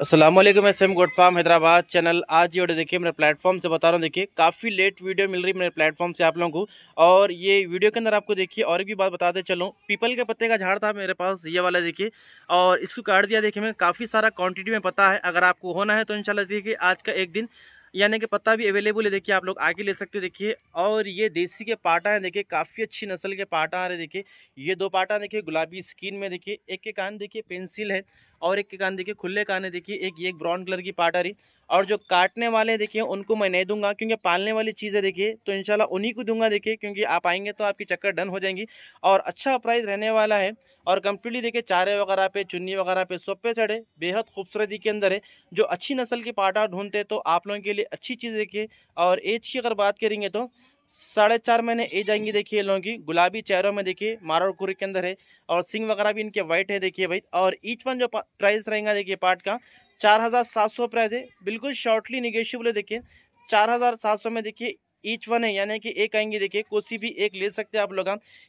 Aslam S M गोडफाम Hyderabad channel आज ये वीडियो देखिए मेरे प्लेटफॉर्म से बता रहा हूँ देखिए काफ़ी लेट वीडियो मिल रही है मेरे प्लेटफॉर्म से आप लोगों को और ये वीडियो के अंदर आपको देखिए और भी बात बताते चलो पीपल के पत्ते का झाड़ था मेरे पास ये वाला देखिए और इसको काट दिया देखिए मैं काफ़ी सारा क्वान्टिटी में पता है अगर आपको होना है तो इन देखिए आज का एक दिन यानी कि पत्ता भी अवेलेबल है देखिए आप लोग आगे ले सकते हो देखिए और ये देसी के पाटा है देखिए काफ़ी अच्छी नस्ल के पाटा आ रहे देखिए ये दो पाटा देखिए गुलाबी स्किन में देखिए एक के कान देखिए पेंसिल है और एक के कान देखिए खुले कान है देखिए एक ये ब्राउन कलर की पाटा रही और जो काटने वाले देखिए उनको मैं नहीं दूंगा क्योंकि पालने वाली चीज़ें देखिए तो इंशाल्लाह उन्हीं को दूंगा देखिए क्योंकि आप आएंगे तो आपकी चक्कर डन हो जाएंगी और अच्छा प्राइस रहने वाला है और कम्प्लीटली देखिए चारे वगैरह पे चुन्नी वगैरह पे सब पे चढ़े बेहद खूबसूरती के अंदर है जो अच्छी नस्ल की पाटा ढूंढते तो आप लोगों के लिए अच्छी चीज़ देखिए और एज की अगर बात करेंगे तो साढ़े चार महीने ए जाएंगी देखिए लोगों की गुलाबी चेहरों में देखिए मारोकुरी के अंदर है और सिंग वगैरह भी इनके वाइट है देखिए भाई और ईच वन जो प्राइस रहेगा देखिए पार्ट का चार हज़ार सात सौ प्राइज है बिल्कुल शॉर्टली निगेशियबल है देखिए चार हज़ार सात सौ में देखिए ईच वन है यानी कि एक आएंगे देखिए कोसी भी एक ले सकते हैं आप लोग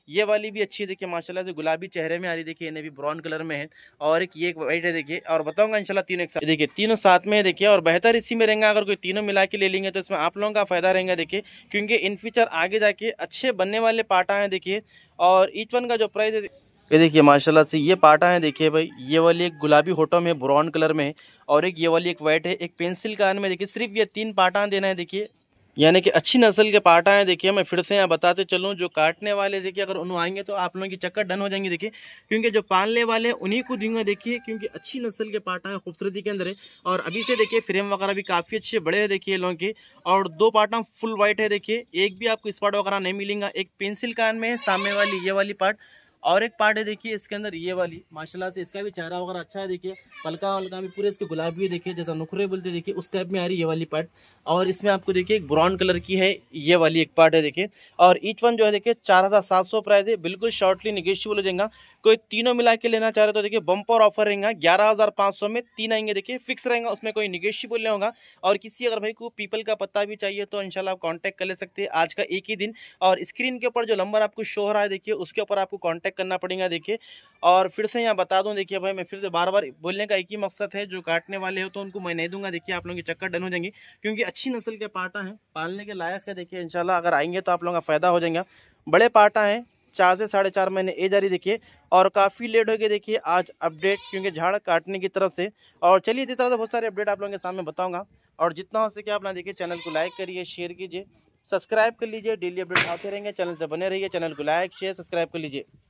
ये वाली भी अच्छी है देखिए माशाल्लाह से गुलाबी चेहरे में आ रही देखिए इन्हें भी ब्राउन कलर में है और एक ये वाइट है देखिए और बताऊंगा इंशाल्लाह तीनों एक साथ देखिए तीनों साथ में है देखिए और बेहतर इसी में रहेंगे अगर कोई तीनों मिला के ले लेंगे तो इसमें आप लोगों का फायदा रहेगा देखिए क्योंकि इन फ्यूचर आगे जाके अच्छे बनने वाले पाटा हैं देखिए और ईच वन का जो प्राइस है ये देखिए माशाल्लाह से ये पाटा है देखिए भाई ये वाली एक गुलाबी होटो में ब्राउन कलर में है और एक ये वाली एक वाइट है एक पेंसिल कान में देखिए सिर्फ ये तीन पाटा देना है देखिए यानी कि अच्छी नस्ल के पाटा हैं देखिए मैं फिर से यहाँ बताते चलूँ जो काटने वाले देखिए अगर उन्होंने आएंगे तो आप लोगों की चक्कर डन हो जाएंगे देखिए क्योंकि जो पालने वाले हैं उन्हीं को दूंगा देखिए क्योंकि अच्छी नस्ल के पाटा हैं खूबसूरती के अंदर है और अभी से देखिए फ्रेम वगैरह भी काफ़ी अच्छे बड़े हैं देखिए लोगों के और दो पाटा फुल वाइट है देखिए एक भी आपको स्पॉट वगैरह नहीं मिलेंगे एक पेंसिल कान में है सामने वाली ये वाली पार्ट और एक पार्ट है देखिए इसके अंदर ये वाली माशाल्लाह से इसका भी चेहरा वगैरह अच्छा है देखिए पलका वलका भी पूरे इसके गुलाबी देखिए जैसा नुखरे बोलते देखिए उस टाइप में आ रही है ये वाली पार्ट और इसमें आपको देखिए एक ब्राउन कलर की है ये वाली एक पार्ट है देखिए और ईच वन जो है देखिए चार हज़ार सात सौ प्राइस है बिल्कुल शॉर्टली निगेशियबल हो जाएगा कोई तीनों मिला के लेना चाह रहे तो देखिए बम्पर ऑफर रहेगा ग्यारह हज़ार पाँच सौ में तीन आएंगे देखिए फिक्स रहेगा उसमें कोई निगेशिबल नहीं होगा और किसी अगर भाई को पीपल का पत्ता भी चाहिए तो इनशाला आप कॉन्टैक्ट कर ले सकते हैं आज का एक ही दिन और स्क्रीन के ऊपर जो नंबर आपको शो हो रहा है देखिए उसके ऊपर आपको कॉन्टैक्ट अटैक करना पड़ेगा देखिए और फिर से यहाँ बता दूँ देखिए भाई मैं फिर से बार बार बोलने का एक ही मकसद है जो काटने वाले हो तो उनको मैं नहीं दूंगा देखिए आप लोगों के चक्कर डन हो जाएंगे क्योंकि अच्छी नस्ल के पाटा हैं पालने के लायक है देखिए इनशाला अगर आएंगे तो आप लोगों का फ़ायदा हो जाएगा बड़े पाटा हैं चार से साढ़े चार महीने ए जारी देखिए और काफ़ी लेट हो गए देखिए आज अपडेट क्योंकि झाड़ काटने की तरफ से और चलिए इसी तरह से बहुत सारे अपडेट आप लोगों के सामने बताऊंगा और जितना हो सके आप ना देखिए चैनल को लाइक करिए शेयर कीजिए सब्सक्राइब कर लीजिए डेली अपडेट आते रहेंगे चैनल से बने रहिए चैनल को लाइक शेयर सब्सक्राइब कर लीजिए